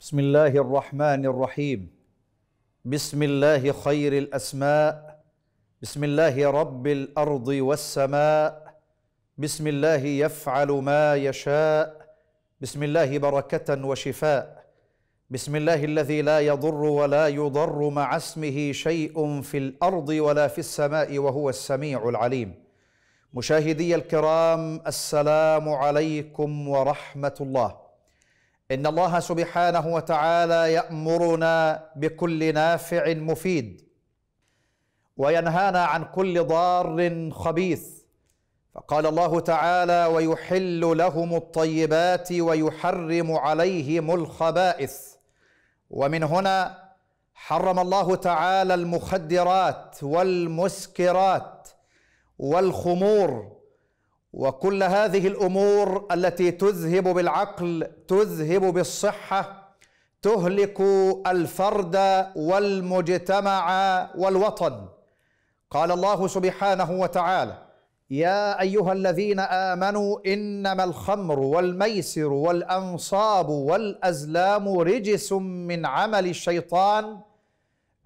بسم الله الرحمن الرحيم بسم الله خير الاسماء بسم الله رب الارض والسماء بسم الله يفعل ما يشاء بسم الله بركه وشفاء بسم الله الذي لا يضر ولا يضر مع اسمه شيء في الارض ولا في السماء وهو السميع العليم مشاهدي الكرام السلام عليكم ورحمه الله إن الله سبحانه وتعالى يأمرنا بكل نافع مفيد وينهانا عن كل ضار خبيث فقال الله تعالى ويحل لهم الطيبات ويحرم عليهم الخبائث ومن هنا حرم الله تعالى المخدرات والمسكرات والخمور وكل هذه الامور التي تذهب بالعقل تذهب بالصحه تهلك الفرد والمجتمع والوطن قال الله سبحانه وتعالى يا ايها الذين امنوا انما الخمر والميسر والانصاب والازلام رجس من عمل الشيطان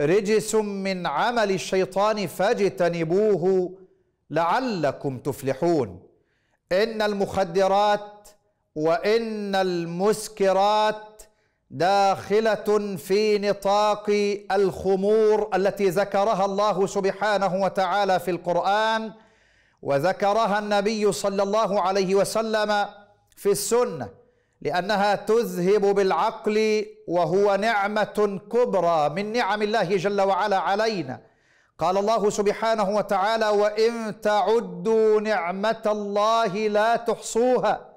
رجس من عمل الشيطان فاجتنبوه لعلكم تفلحون ان المخدرات وان المسكرات داخله في نطاق الخمور التي ذكرها الله سبحانه وتعالى في القران وذكرها النبي صلى الله عليه وسلم في السنه لانها تذهب بالعقل وهو نعمه كبرى من نعم الله جل وعلا علينا قال الله سبحانه وتعالى وإن تعدوا نعمة الله لا تحصوها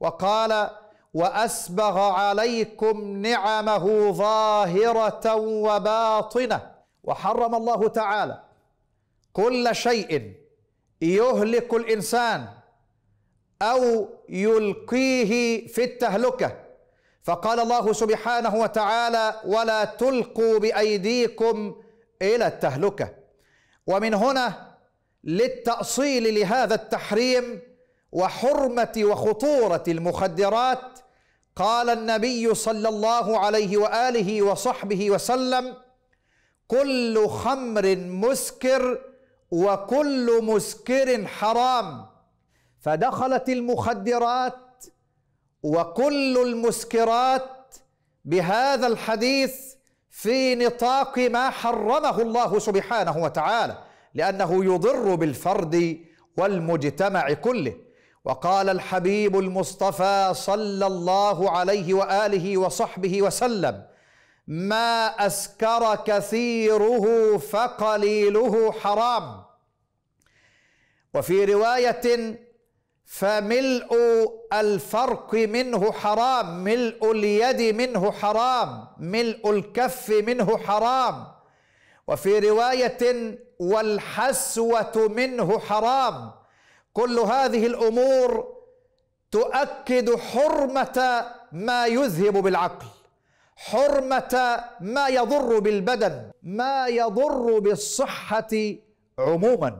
وقال وأسبغ عليكم نعمه ظاهرة وباطنة وحرم الله تعالى كل شيء يهلك الإنسان أو يلقيه في التهلكة فقال الله سبحانه وتعالى ولا تلقوا بأيديكم إلى التهلكة ومن هنا للتأصيل لهذا التحريم وحرمة وخطورة المخدرات قال النبي صلى الله عليه وآله وصحبه وسلم كل خمر مسكر وكل مسكر حرام فدخلت المخدرات وكل المسكرات بهذا الحديث في نطاق ما حرمه الله سبحانه وتعالى لانه يضر بالفرد والمجتمع كله وقال الحبيب المصطفى صلى الله عليه واله وصحبه وسلم ما اسكر كثيره فقليله حرام وفي روايه فملء الفرق منه حرام ملء اليد منه حرام ملء الكف منه حرام وفي روايه والحسوه منه حرام كل هذه الامور تؤكد حرمه ما يذهب بالعقل حرمه ما يضر بالبدن ما يضر بالصحه عموما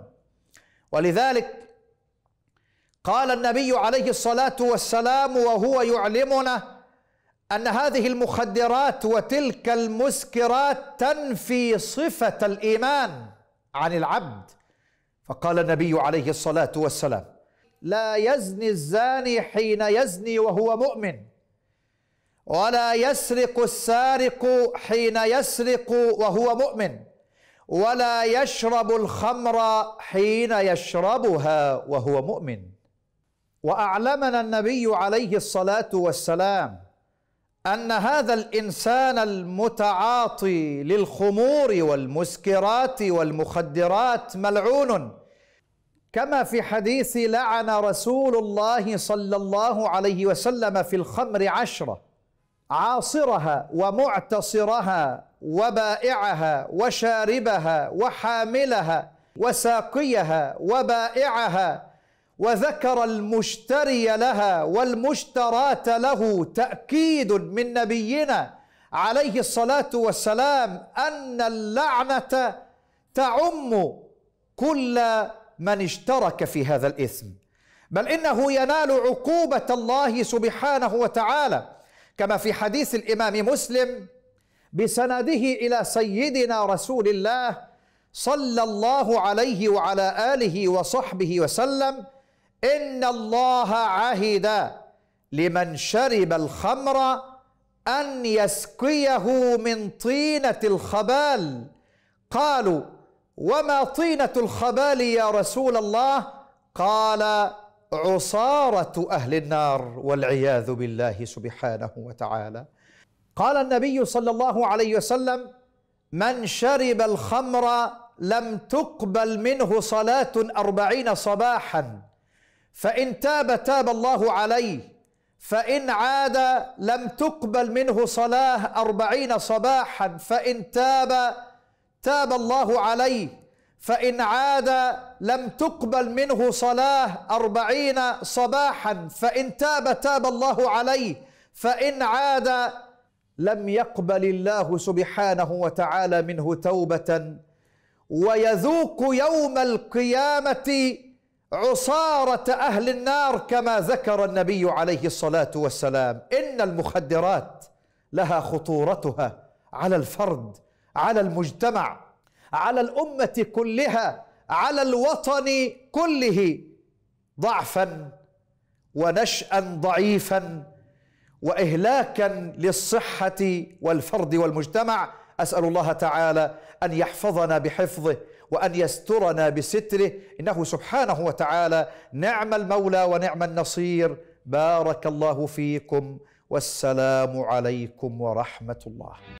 ولذلك قال النبي عليه الصلاه والسلام وهو يعلمنا ان هذه المخدرات وتلك المسكرات تنفي صفه الايمان عن العبد فقال النبي عليه الصلاه والسلام لا يزني الزاني حين يزني وهو مؤمن ولا يسرق السارق حين يسرق وهو مؤمن ولا يشرب الخمر حين يشربها وهو مؤمن واعلمنا النبي عليه الصلاه والسلام ان هذا الانسان المتعاطي للخمور والمسكرات والمخدرات ملعون كما في حديث لعن رسول الله صلى الله عليه وسلم في الخمر عشره عاصرها ومعتصرها وبائعها وشاربها وحاملها وساقيها وبائعها وذكر المشتري لها والمشترات له تأكيد من نبينا عليه الصلاة والسلام أن اللعنة تعم كل من اشترك في هذا الإثم بل إنه ينال عقوبة الله سبحانه وتعالى كما في حديث الإمام مسلم بسنده إلى سيدنا رسول الله صلى الله عليه وعلى آله وصحبه وسلم إن الله عهد لمن شرب الخمر أن يسقيه من طينة الخبال قالوا وما طينة الخبال يا رسول الله قال عصارة أهل النار والعياذ بالله سبحانه وتعالى قال النبي صلى الله عليه وسلم من شرب الخمر لم تقبل منه صلاة أربعين صباحا فإن تاب تاب الله عليه فإن عاد لم تقبل منه صلاة أربعين صباحا فإن تاب تاب الله عليه فإن عاد لم تقبل منه صلاة أربعين صباحا فإن تاب تاب الله عليه فإن عاد لم يقبل الله سبحانه وتعالى منه توبة ويذوق يوم القيامة عصارة أهل النار كما ذكر النبي عليه الصلاة والسلام إن المخدرات لها خطورتها على الفرد على المجتمع على الأمة كلها على الوطن كله ضعفا ونشأ ضعيفا وإهلاكا للصحة والفرد والمجتمع اسال الله تعالى ان يحفظنا بحفظه وان يسترنا بستره انه سبحانه وتعالى نعم المولى ونعم النصير بارك الله فيكم والسلام عليكم ورحمه الله